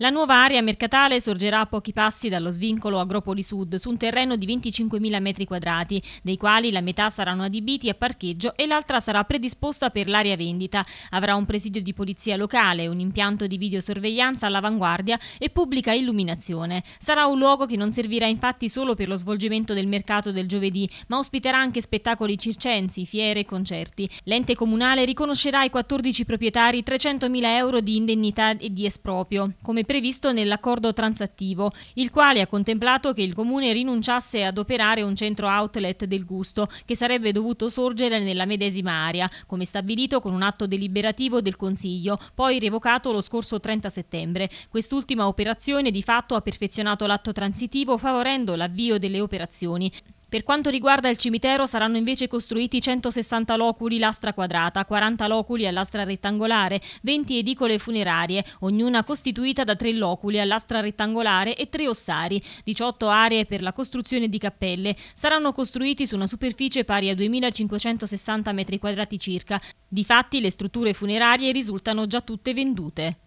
La nuova area mercatale sorgerà a pochi passi dallo svincolo Agropoli Sud su un terreno di 25.000 metri quadrati, dei quali la metà saranno adibiti a parcheggio e l'altra sarà predisposta per l'area vendita. Avrà un presidio di polizia locale, un impianto di videosorveglianza all'avanguardia e pubblica illuminazione. Sarà un luogo che non servirà infatti solo per lo svolgimento del mercato del giovedì, ma ospiterà anche spettacoli circensi, fiere e concerti. L'ente comunale riconoscerà ai 14 proprietari 300.000 euro di indennità e di esproprio, come previsto nell'accordo transattivo, il quale ha contemplato che il Comune rinunciasse ad operare un centro outlet del gusto che sarebbe dovuto sorgere nella medesima area, come stabilito con un atto deliberativo del Consiglio, poi revocato lo scorso 30 settembre. Quest'ultima operazione di fatto ha perfezionato l'atto transitivo favorendo l'avvio delle operazioni. Per quanto riguarda il cimitero saranno invece costruiti 160 loculi lastra quadrata, 40 loculi a lastra rettangolare, 20 edicole funerarie, ognuna costituita da 3 loculi a lastra rettangolare e 3 ossari, 18 aree per la costruzione di cappelle. Saranno costruiti su una superficie pari a 2560 m2 circa. Difatti le strutture funerarie risultano già tutte vendute.